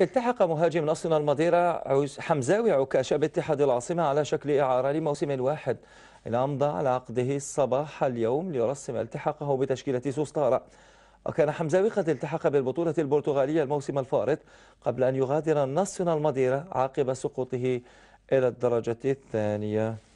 التحق مهاجم الأصل المضيرة حمزاوي عكاشة باتحاد العاصمة على شكل إعارة لموسم واحد أمضى على عقده صباح اليوم ليرسم التحاقه بتشكيلة سوستارة وكان حمزاوي قد التحق بالبطولة البرتغالية الموسم الفارط قبل أن يغادر النصر المضيرة عقب سقوطه إلى الدرجة الثانية